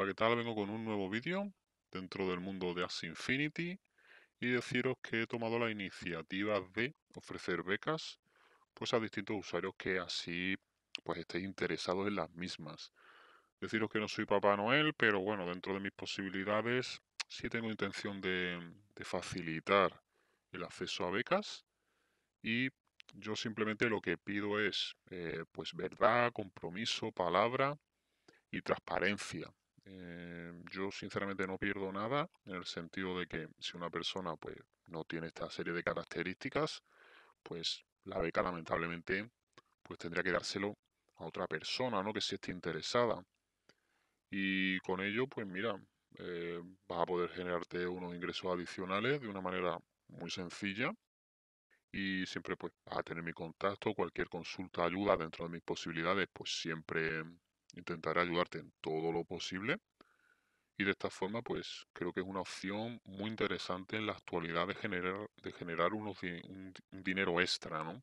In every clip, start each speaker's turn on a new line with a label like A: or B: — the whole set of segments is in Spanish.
A: Hola, ¿qué tal? Vengo con un nuevo vídeo dentro del mundo de As Infinity y deciros que he tomado la iniciativa de ofrecer becas pues a distintos usuarios que así pues estéis interesados en las mismas. Deciros que no soy Papá Noel, pero bueno, dentro de mis posibilidades sí tengo intención de, facilitar el acceso a becas y yo simplemente lo que pido es eh, pues verdad, compromiso, palabra y transparencia. Eh, yo sinceramente no pierdo nada en el sentido de que si una persona pues no tiene esta serie de características, pues la beca lamentablemente pues tendría que dárselo a otra persona, ¿no? Que sí esté interesada. Y con ello, pues mira, eh, vas a poder generarte unos ingresos adicionales de una manera muy sencilla. Y siempre pues vas a tener mi contacto, cualquier consulta, ayuda dentro de mis posibilidades, pues siempre Intentaré ayudarte en todo lo posible. Y de esta forma, pues creo que es una opción muy interesante en la actualidad de generar, de generar unos, un, dinero extra, ¿no?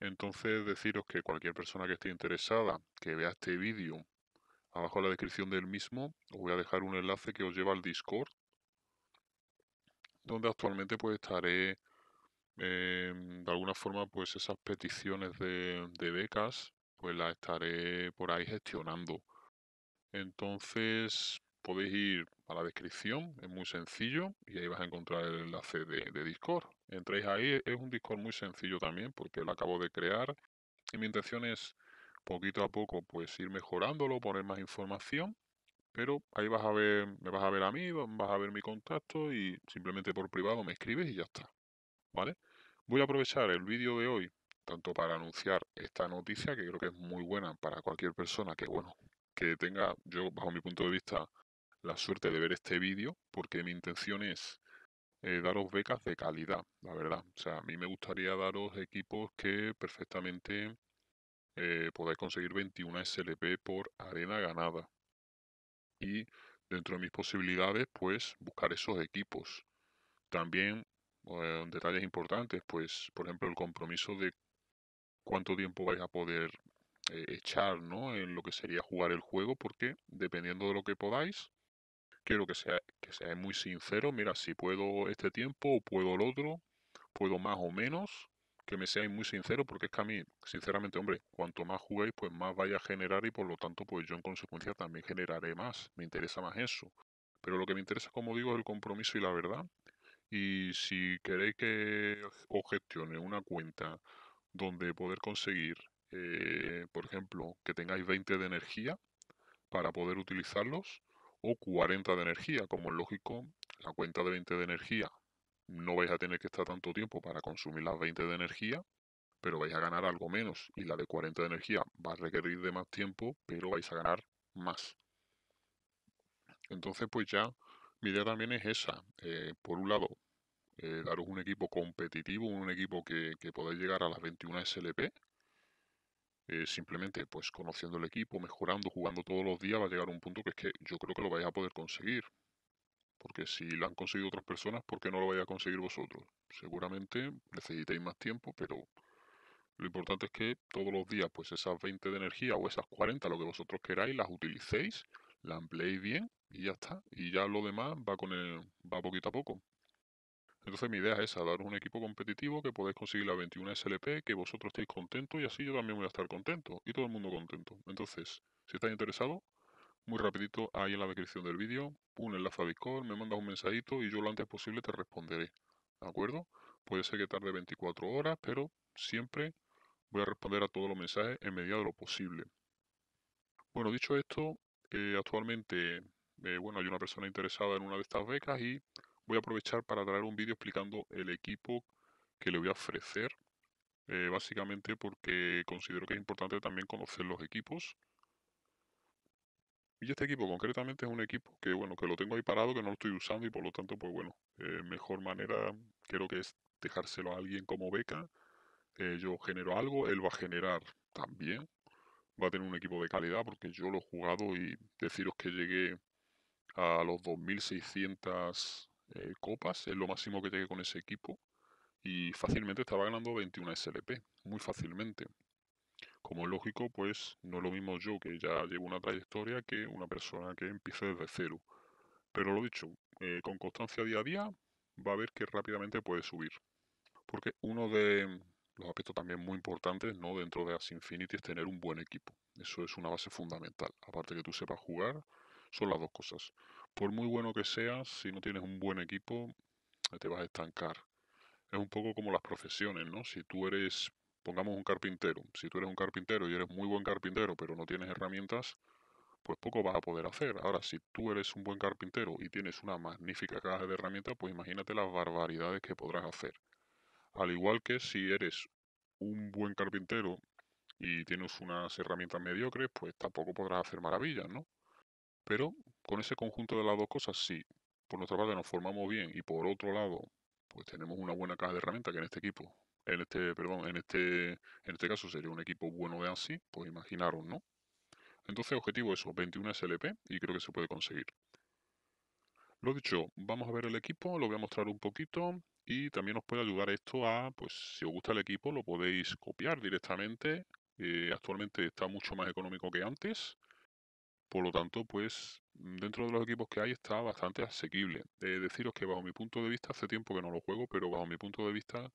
A: Entonces, deciros que cualquier persona que esté interesada, que vea este vídeo, abajo en la descripción del mismo, os voy a dejar un enlace que os lleva al Discord, donde actualmente pues estaré em, de alguna forma pues esas peticiones de becas pues la estaré por ahí gestionando. Entonces podéis ir a la descripción, es muy sencillo y ahí vas a encontrar el enlace de, Discord. Entréis ahí, es un Discord muy sencillo también porque lo acabo de crear y mi intención es poquito a poco pues ir mejorándolo, poner más información, pero ahí vas a ver, me vas a ver a mí, vas a ver mi contacto y simplemente por privado me escribes y ya está. ¿Vale? Voy a aprovechar el vídeo de hoy tanto para anunciar esta noticia, que creo que es muy buena para cualquier persona que, bueno, que tenga, yo bajo mi punto de vista, la suerte de ver este vídeo, porque mi intención es eh, daros becas de calidad, la verdad. O sea, a mí me gustaría daros equipos que perfectamente eh, podáis conseguir 21 SLP por arena ganada. Y dentro de mis posibilidades, pues buscar esos equipos. También eh, detalles importantes, pues por ejemplo el compromiso de cuánto tiempo vais a poder eh, echar ¿no? en lo que sería jugar el juego, porque dependiendo de lo que podáis, quiero que sea que seáis muy sincero, mira, si puedo este tiempo o puedo el otro, puedo más o menos, que me seáis muy sincero, porque es que a mí, sinceramente, hombre, cuanto más juguéis, pues más vaya a generar y por lo tanto, pues yo en consecuencia también generaré más, me interesa más eso. Pero lo que me interesa, como digo, es el compromiso y la verdad. Y si queréis que os gestione una cuenta donde poder conseguir, eh, por ejemplo, que tengáis 20 de energía para poder utilizarlos o 40 de energía. Como es lógico, la cuenta de 20 de energía no vais a tener que estar tanto tiempo para consumir las 20 de energía, pero vais a ganar algo menos y la de 40 de energía va a requerir de más tiempo, pero vais a ganar más. Entonces, pues ya mi idea también es esa. Eh, por un lado, eh, daros un equipo competitivo, un equipo que, podáis llegar a las 21 SLP. Eh, simplemente, pues conociendo el equipo, mejorando, jugando todos los días, va a llegar un punto que es que yo creo que lo vais a poder conseguir. Porque si lo han conseguido otras personas, ¿por qué no lo vais a conseguir vosotros? Seguramente necesitéis más tiempo, pero lo importante es que todos los días, pues esas 20 de energía o esas 40, lo que vosotros queráis, las utilicéis, las empleéis bien y ya está. Y ya lo demás va, con el, va poquito a poco. Entonces mi idea es esa, daros un equipo competitivo que podéis conseguir la 21 SLP, que vosotros estéis contentos y así yo también voy a estar contento y todo el mundo contento. Entonces, si estáis interesados, muy rapidito ahí en la descripción del vídeo, un enlace a Discord, me mandas un mensajito y yo lo antes posible te responderé. ¿De acuerdo? Puede ser que tarde 24 horas, pero siempre voy a responder a todos los mensajes en medida de lo posible. Bueno, dicho esto, eh, actualmente eh, bueno, hay una persona interesada en una de estas becas y voy a aprovechar para traer un vídeo explicando el equipo que le voy a ofrecer, eh, básicamente porque considero que es importante también conocer los equipos. Y este equipo concretamente es un equipo que, bueno, que lo tengo ahí parado, que no lo estoy usando y por lo tanto, pues bueno, eh, mejor manera creo que es dejárselo a alguien como beca. Eh, yo genero algo, él va a generar también. Va a tener un equipo de calidad porque yo lo he jugado y deciros que llegué a los 2600 eh, copas, es lo máximo que llegue con ese equipo y fácilmente estaba ganando 21 SLP, muy fácilmente. Como es lógico, pues no es lo mismo yo que ya llevo una trayectoria que una persona que empiece desde cero. Pero lo dicho, eh, con constancia día a día va a ver que rápidamente puede subir. Porque uno de los aspectos también muy importantes ¿no? dentro de As Infinity es tener un buen equipo. Eso es una base fundamental. Aparte que tú sepas jugar, son las dos cosas por muy bueno que seas, si no tienes un buen equipo, te vas a estancar. Es un poco como las profesiones, ¿no? Si tú eres, pongamos un carpintero, si tú eres un carpintero y eres muy buen carpintero, pero no tienes herramientas, pues poco vas a poder hacer. Ahora, si tú eres un buen carpintero y tienes una magnífica caja de herramientas, pues imagínate las barbaridades que podrás hacer. Al igual que si eres un buen carpintero y tienes unas herramientas mediocres, pues tampoco podrás hacer maravillas, ¿no? Pero con ese conjunto de las dos cosas, sí, por nuestra parte nos formamos bien y por otro lado, pues tenemos una buena caja de herramientas que en este equipo, en este, perdón, en este, en este caso sería un equipo bueno de ANSI, pues imaginaros, ¿no? Entonces, objetivo eso, 21 SLP y creo que se puede conseguir. Lo dicho, vamos a ver el equipo, lo voy a mostrar un poquito y también os puede ayudar esto a, pues si os gusta el equipo lo podéis copiar directamente. Eh, actualmente está mucho más económico que antes por lo tanto, pues mm, dentro de los equipos que hay está bastante asequible. Eh, deciros que bajo mi punto de vista, hace tiempo que no lo juego, pero bajo mi punto de vista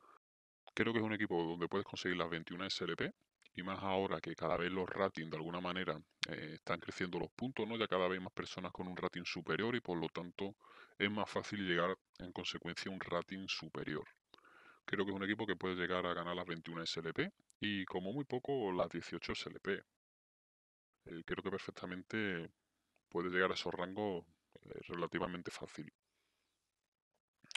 A: creo que es un equipo donde puedes conseguir las 21 SLP. Y más ahora que cada vez los ratings de alguna manera eh, están creciendo los puntos, ¿no? Ya cada vez hay más personas con un rating superior y por lo tanto es más fácil llegar en consecuencia a un rating superior. Creo que es un equipo que puede llegar a ganar las 21 SLP y como muy poco las 18 SLP. Eh, creo que perfectamente puede llegar a esos rangos eh, relativamente fácil.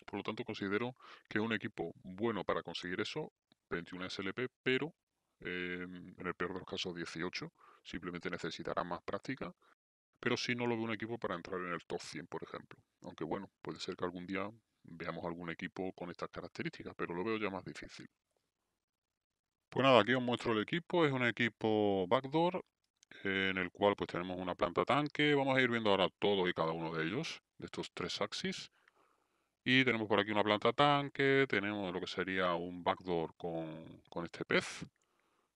A: Por lo tanto, considero que un equipo bueno para conseguir eso, 21 SLP, pero eh, en el peor de los casos 18, simplemente necesitará más práctica, pero si no lo veo un equipo para entrar en el top 100, por ejemplo. Aunque bueno, puede ser que algún día veamos algún equipo con estas características, pero lo veo ya más difícil. Pues nada, aquí os muestro el equipo, es un equipo backdoor eh, en el cual pues tenemos una planta tanque. Vamos a ir viendo ahora todo y cada uno de ellos, de estos tres axis. Y tenemos por aquí una planta tanque, tenemos lo que sería un backdoor con, con este pez,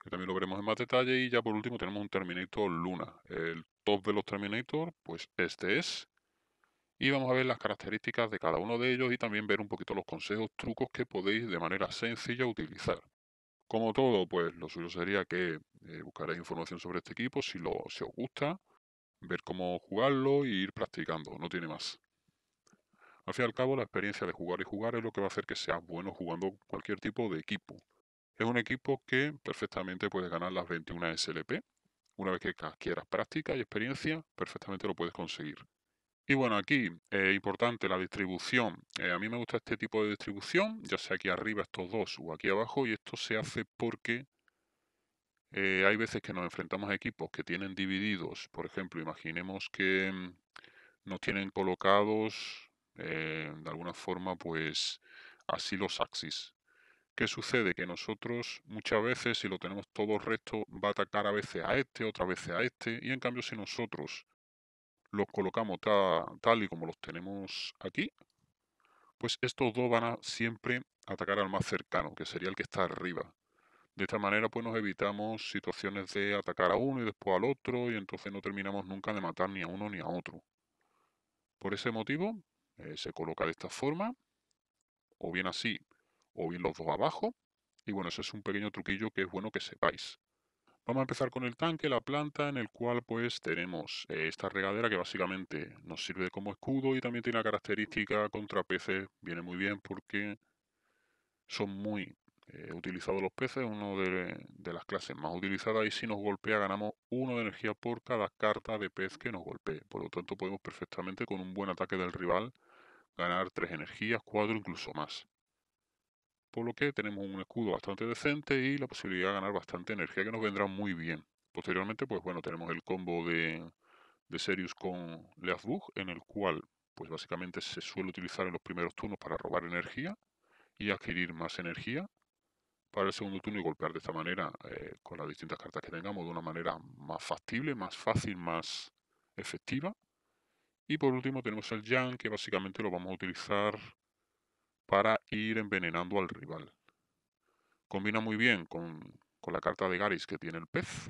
A: que también lo veremos en más detalle. Y ya por último tenemos un Terminator Luna. El top de los Terminator, pues este es. Y vamos a ver las características de cada uno de ellos y también ver un poquito los consejos, trucos que podéis de manera sencilla utilizar. Como todo, pues lo suyo sería que eh, buscaréis información sobre este equipo, si, lo, os gusta, ver cómo jugarlo e ir practicando, no tiene más. Al fin y al cabo, la experiencia de jugar y jugar es lo que va a hacer que seas bueno jugando cualquier tipo de equipo. Es un equipo que perfectamente puedes ganar las 21 SLP. Una vez que quieras práctica y experiencia, perfectamente lo puedes conseguir. Y bueno, aquí es importante la distribución. Eh, a mí me gusta este tipo de distribución, ya sea aquí arriba estos dos o aquí abajo, y esto se hace porque eh, hay veces que nos enfrentamos a equipos que tienen divididos, por ejemplo, imaginemos que mm, nos tienen colocados eh, de alguna forma, pues así los axis. ¿Qué sucede? Que nosotros muchas veces, si lo tenemos todo recto, va a atacar a veces a este, otra vez a este, y en cambio si nosotros los colocamos tal y como los tenemos aquí, pues estos dos van a siempre atacar al más cercano, que sería el que está arriba. De esta manera pues nos evitamos situaciones de atacar a uno y después al otro y entonces no terminamos nunca de matar ni a uno ni a otro. Por ese motivo eh, se coloca de esta forma, o bien así, o bien los dos abajo. Y bueno, ese es un pequeño truquillo que es bueno que sepáis. Vamos a empezar con el tanque, la planta, en el cual pues tenemos eh, esta regadera que básicamente nos sirve como escudo y también tiene la característica contra peces. Viene muy bien porque son muy eh, utilizados los peces, uno de, de, las clases más utilizadas y si nos golpea ganamos uno de energía por cada carta de pez que nos golpee. Por lo tanto podemos perfectamente con un buen ataque del rival ganar tres energías, cuatro incluso más por lo que tenemos un escudo bastante decente y la posibilidad de ganar bastante energía que nos vendrá muy bien. Posteriormente, pues bueno, tenemos el combo de, de Sirius con Leazbug, en el cual, pues básicamente se suele utilizar en los primeros turnos para robar energía y adquirir más energía para el segundo turno y golpear de esta manera eh, con las distintas cartas que tengamos de una manera más factible, más fácil, más efectiva. Y por último tenemos el Jan que básicamente lo vamos a utilizar para ir envenenando al rival. Combina muy bien con, la carta de Garis que tiene el pez,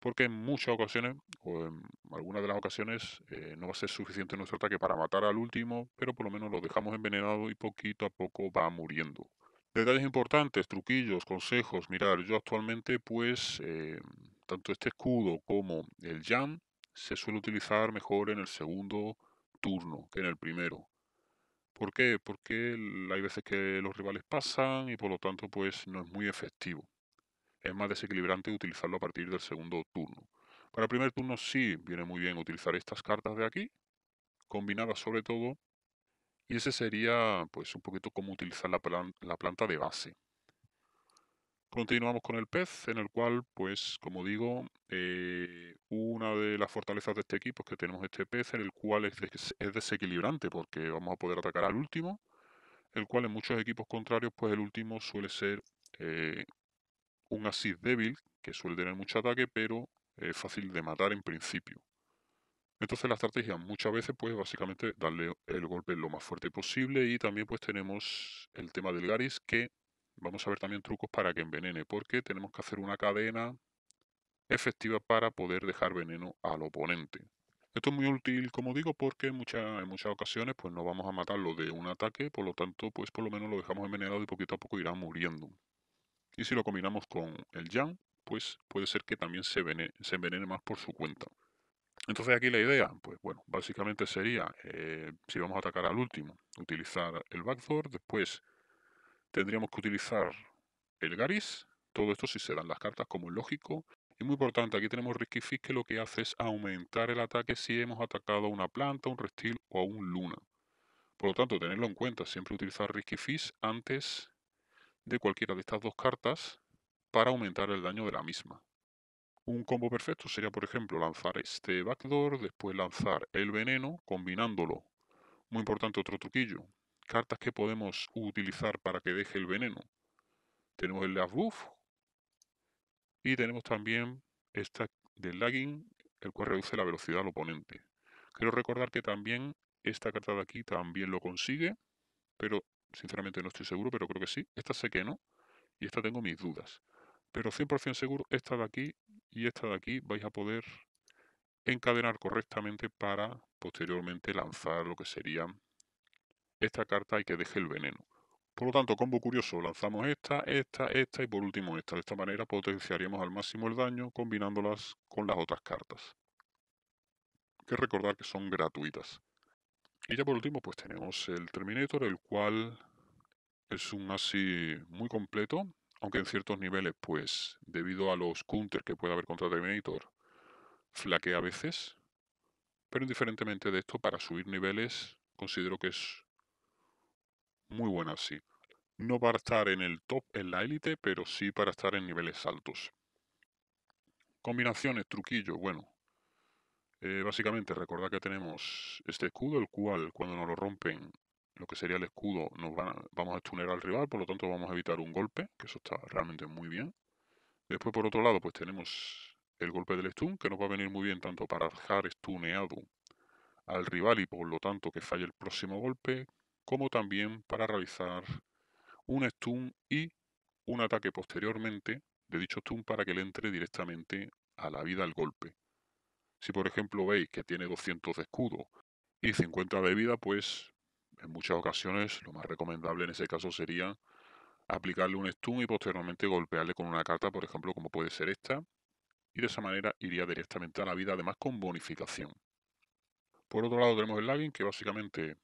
A: porque en muchas ocasiones, o en algunas de las ocasiones, eh, no va a ser suficiente nuestro ataque para matar al último, pero por lo menos lo dejamos envenenado y poquito a poco va muriendo. Detalles importantes, truquillos, consejos, mirar, yo actualmente pues eh, tanto este escudo como el jam se suele utilizar mejor en el segundo turno que en el primero. ¿Por qué? Porque hay veces que los rivales pasan y por lo tanto pues no es muy efectivo. Es más desequilibrante utilizarlo a partir del segundo turno. Para el primer turno sí viene muy bien utilizar estas cartas de aquí, combinadas sobre todo, y ese sería pues un poquito cómo utilizar la planta de base. Continuamos con el pez, en el cual, pues, como digo, eh, una de las fortalezas de este equipo es que tenemos este pez, en el cual es, desequilibrante, porque vamos a poder atacar al último, el cual en muchos equipos contrarios, pues el último suele ser eh, un asist débil, que suele tener mucho ataque, pero es fácil de matar en principio. Entonces la estrategia muchas veces, pues básicamente darle el golpe lo más fuerte posible y también pues tenemos el tema del Garis que vamos a ver también trucos para que envenene, porque tenemos que hacer una cadena efectiva para poder dejar veneno al oponente. Esto es muy útil, como digo, porque en muchas, ocasiones pues no vamos a matarlo de un ataque, por lo tanto, pues por lo menos lo dejamos envenenado y poquito a poco irá muriendo. Y si lo combinamos con el yang, pues puede ser que también se, envenene, más por su cuenta. Entonces aquí la idea, pues bueno, básicamente sería, eh, si vamos a atacar al último, utilizar el backdoor, después tendríamos que utilizar el Garis. Todo esto si se las cartas, como es lógico. Y muy importante, aquí tenemos Risky Fish que lo que hace es aumentar el ataque si hemos atacado a una planta, un reptil o a un luna. Por lo tanto, tenerlo en cuenta, siempre utilizar Risky Fish antes de cualquiera de estas dos cartas para aumentar el daño de la misma. Un combo perfecto sería, por ejemplo, lanzar este backdoor, después lanzar el veneno, combinándolo. Muy importante otro truquillo, cartas que podemos utilizar para que deje el veneno. Tenemos el buff y tenemos también esta del lagging, el cual reduce la velocidad al oponente. Quiero recordar que también esta carta de aquí también lo consigue, pero sinceramente no estoy seguro, pero creo que sí. Esta sé que no, y esta tengo mis dudas. Pero 100% seguro, esta de aquí y esta de aquí vais a poder encadenar correctamente para posteriormente lanzar lo que sería esta carta hay que deje el veneno. Por lo tanto, combo curioso, lanzamos esta, esta, esta y por último esta. De esta manera potenciaríamos al máximo el daño combinándolas con las otras cartas. Que recordar que son gratuitas. Y ya por último, pues tenemos el Terminator, el cual es un así muy completo, aunque en ciertos niveles, pues debido a los counters que puede haber contra Terminator, flaquea a veces. Pero indiferentemente de esto, para subir niveles, considero que es muy buena, sí. No para estar en el top, en la élite, pero sí para estar en niveles altos. Combinaciones, truquillo bueno. Eh, básicamente, recordad que tenemos este escudo, el cual cuando nos lo rompen, lo que sería el escudo, nos van a, vamos a estunear al rival, por lo tanto vamos a evitar un golpe, que eso está realmente muy bien. Después, por otro lado, pues tenemos el golpe del stun, que nos va a venir muy bien tanto para dejar stuneado al rival y por lo tanto que falle el próximo golpe, como también para realizar un stun y un ataque posteriormente de dicho stun para que le entre directamente a la vida el golpe. Si por ejemplo veis que tiene 200 de escudo y 50 de vida, pues en muchas ocasiones lo más recomendable en ese caso sería aplicarle un stun y posteriormente golpearle con una carta, por ejemplo, como puede ser esta, y de esa manera iría directamente a la vida, además con bonificación. Por otro lado tenemos el lagging, que básicamente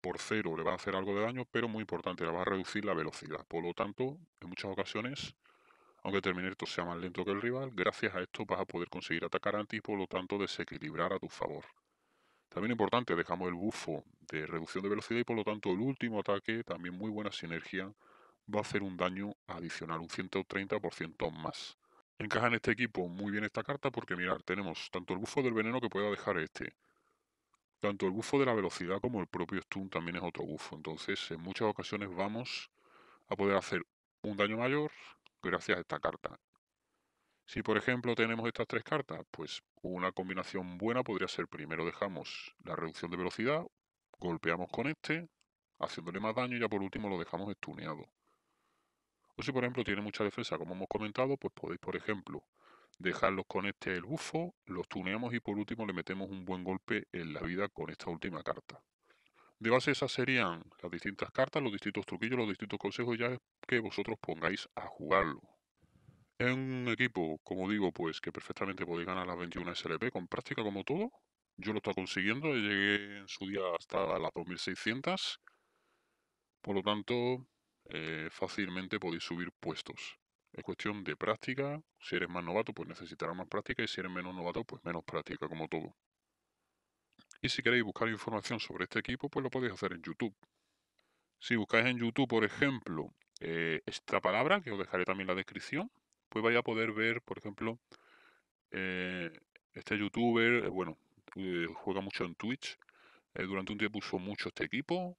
A: por cero le va a hacer algo de daño, pero muy importante, le va a reducir la velocidad. Por lo tanto, en muchas ocasiones, aunque Terminator sea más lento que el rival, gracias a esto vas a poder conseguir atacar antes y por lo tanto desequilibrar a tu favor. También importante, dejamos el bufo de reducción de velocidad y por lo tanto el último ataque, también muy buena sinergia, va a hacer un daño adicional, un 130% más. Encaja en este equipo muy bien esta carta porque mirar, tenemos tanto el bufo del veneno que pueda dejar este, tanto el bufo de la velocidad como el propio stun también es otro bufo. Entonces, en muchas ocasiones vamos a poder hacer un daño mayor gracias a esta carta. Si por ejemplo tenemos estas tres cartas, pues una combinación buena podría ser primero dejamos la reducción de velocidad, golpeamos con este, haciéndole más daño y ya por último lo dejamos estuneado. O si por ejemplo tiene mucha defensa, como hemos comentado, pues podéis por ejemplo dejarlos con este el bufo, los tuneamos y por último le metemos un buen golpe en la vida con esta última carta. De base esas serían las distintas cartas, los distintos truquillos, los distintos consejos ya que vosotros pongáis a jugarlo. Es un equipo, como digo, pues que perfectamente podéis ganar las 21 SLP con práctica como todo. Yo lo estoy consiguiendo, llegué en su día hasta las 2600. Por lo tanto, eh, fácilmente podéis subir puestos. Es cuestión de práctica. Si eres más novato, pues necesitarás más práctica. Y si eres menos novato, pues menos práctica, como todo. Y si queréis buscar información sobre este equipo, pues lo podéis hacer en YouTube. Si buscáis en YouTube, por ejemplo, eh, esta palabra, que os dejaré también en la descripción, pues vais a poder ver, por ejemplo, eh, este youtuber, eh, bueno, juega mucho en Twitch. durante un tiempo usó mucho este equipo.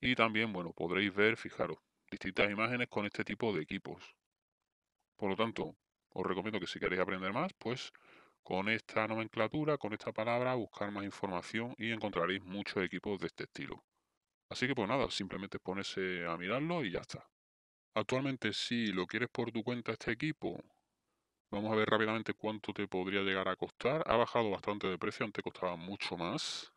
A: Y también, bueno, podréis ver, fijaros, distintas imágenes con este tipo de equipos. Por lo tanto, os recomiendo que si queréis aprender más, pues con esta nomenclatura, con esta palabra, buscar más información y encontraréis muchos equipos de este estilo. Así que pues nada, simplemente ponerse a mirarlo y ya está. Actualmente si lo quieres por tu cuenta este equipo, vamos a ver rápidamente cuánto te podría llegar a costar. Ha bajado bastante de precio, antes costaba mucho más.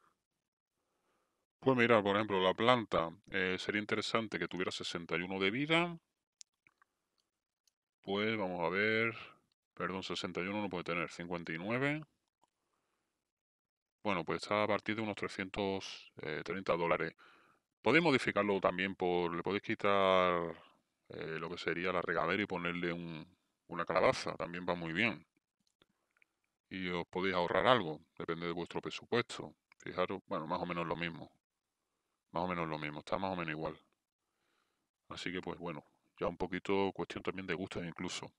A: Pues mirar, por ejemplo, la planta eh, sería interesante que tuviera 61 de vida, pues vamos a ver. Perdón, 61 no puede tener. 59. Bueno, pues está a partir de unos 330 eh, dólares. Podéis modificarlo también por. Le podéis quitar eh, lo que sería la regadera y ponerle una calabaza. También va muy bien. Y os podéis ahorrar algo. Depende de vuestro presupuesto. Fijaros, bueno, más o menos lo mismo. Más o menos lo mismo. Está más o menos igual. Así que, pues bueno, ya un poquito cuestión también de gusto incluso.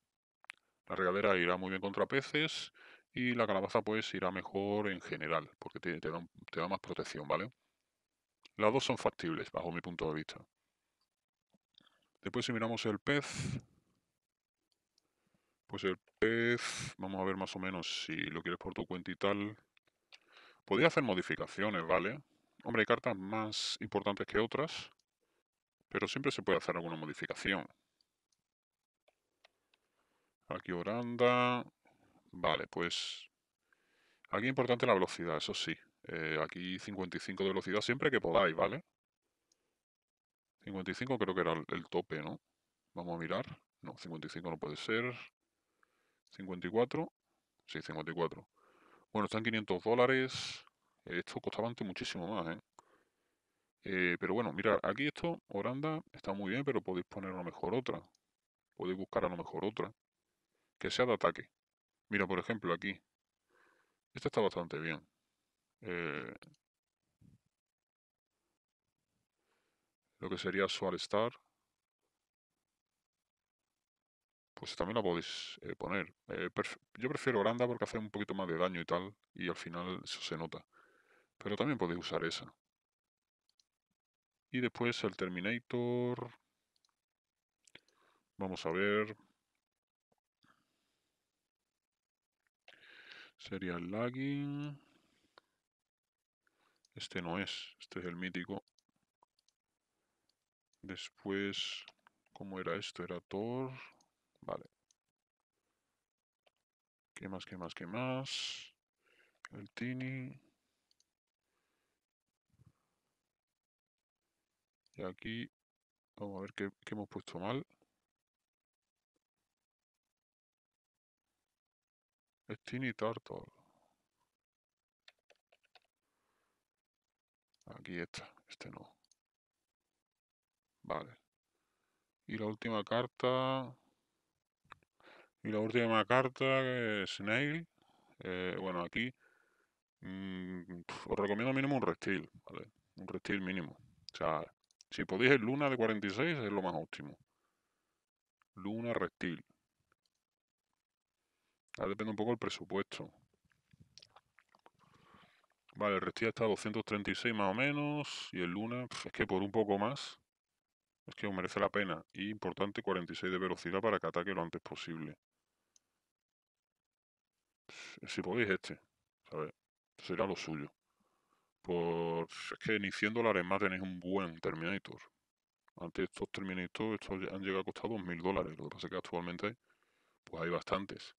A: La regadera irá muy bien contra peces y la calabaza pues irá mejor en general, porque te, da, te da más protección, ¿vale? Las dos son factibles, bajo mi punto de vista. Después si miramos el pez, pues el pez, vamos a ver más o menos si lo quieres por tu cuenta y tal. Podría hacer modificaciones, ¿vale? Hombre, hay cartas más importantes que otras pero siempre se puede hacer alguna modificación. Aquí Oranda. Vale, pues... Aquí importante la velocidad, eso sí. Eh, aquí 55 de velocidad siempre que podáis, ¿vale? 55 creo que era el tope, ¿no? Vamos a mirar. No, 55 no puede ser. 54. Sí, 54. Bueno, están 500 dólares. Esto costaba antes muchísimo más, ¿eh? Eh, pero bueno, mira aquí esto, Oranda, está muy bien, pero podéis poner a lo mejor otra. Podéis buscar a lo mejor otra. Que sea de ataque. Mira, por ejemplo, aquí. Esta está bastante bien. Eh, lo que sería Sword Star. Pues también la podéis eh, poner. yo prefiero Oranda porque hace un poquito más de daño y tal. Y al final eso se nota. Pero también podéis usar esa. Y después el Terminator. Vamos a ver. Sería el lagging. Este no es, este es el mítico. Después, ¿cómo era esto? Era Thor. Vale. ¿Qué más, qué más, qué más? El Tini. Y aquí, vamos a ver qué, hemos puesto mal. y Turtle. Aquí está, este no. Vale. Y la última carta... Y la última carta que es Snail. Eh, bueno, aquí mm, os recomiendo mínimo un reptil, Un reptil mínimo. O sea, si podéis el luna de 46 es lo más óptimo. Luna reptil. depende un poco del presupuesto. Vale, el reptil está a 236 más o menos. Y el luna, es que por un poco más. Es que os merece la pena. Y importante, 46 de velocidad para que ataque lo antes posible. Si podéis este. Será lo suyo. Por es que ni 100 dólares más tenéis un buen Terminator. Antes estos Terminator estos han llegado a costar 2.000 dólares. Lo que pasa es que actualmente pues hay bastantes.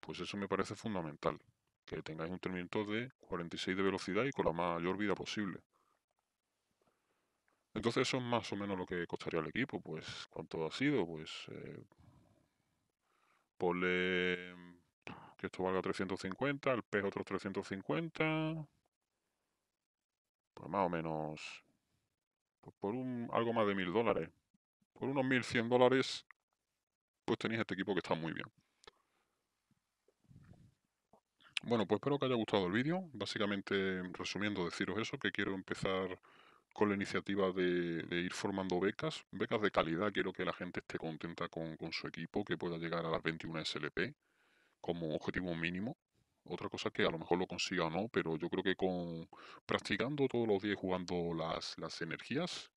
A: Pues eso me parece fundamental. Que tengáis un Terminator de 46 de velocidad y con la mayor vida posible. Entonces eso es más o menos lo que costaría el equipo. Pues cuánto ha sido, pues... Eh, ponle que esto valga 350, el pez otros 350, pues más o menos, pues por un, algo más de mil dólares, por unos 1100 dólares, pues tenéis este equipo que está muy bien. Bueno, pues espero que haya gustado el vídeo. Básicamente, resumiendo, deciros eso, que quiero empezar con la iniciativa de, ir formando becas, becas de calidad. Quiero que la gente esté contenta con, con su equipo, que pueda llegar a las 21 SLP como objetivo mínimo. Otra cosa que a lo mejor lo consiga o no, pero yo creo que con practicando todos los días jugando las, las energías,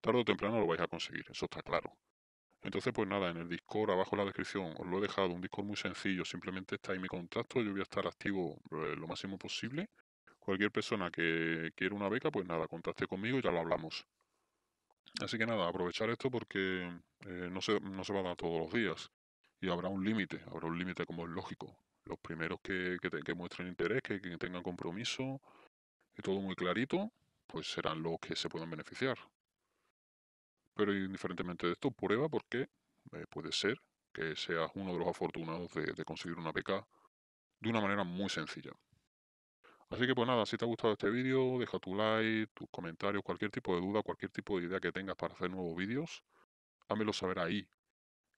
A: tarde o temprano lo vais a conseguir, eso está claro. Entonces, pues nada, en el Discord, abajo en la descripción, os lo he dejado, un Discord muy sencillo, simplemente está ahí mi contacto, yo voy a estar activo eh, lo máximo posible. Cualquier persona que quiera una beca, pues nada, contacte conmigo y ya lo hablamos. Así que nada, aprovechar esto porque eh, no, se, no se va a dar todos los días y habrá un límite, habrá un límite como es lógico los primeros que, muestren interés, que, tengan compromiso y todo muy clarito, pues serán los que se puedan beneficiar. Pero indiferentemente de esto, prueba porque eh, puede ser que seas uno de los afortunados de, conseguir una beca de una manera muy sencilla. Así que pues nada, si te ha gustado este vídeo, deja tu like, tus comentarios, cualquier tipo de duda, cualquier tipo de idea que tengas para hacer nuevos vídeos, hámelo saber ahí,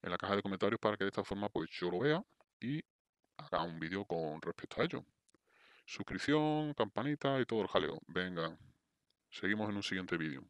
A: en la caja de comentarios, para que de esta forma pues yo lo vea y Haga un vídeo con respecto a ello. Suscripción, campanita y todo el jaleo. Venga, seguimos en un siguiente vídeo.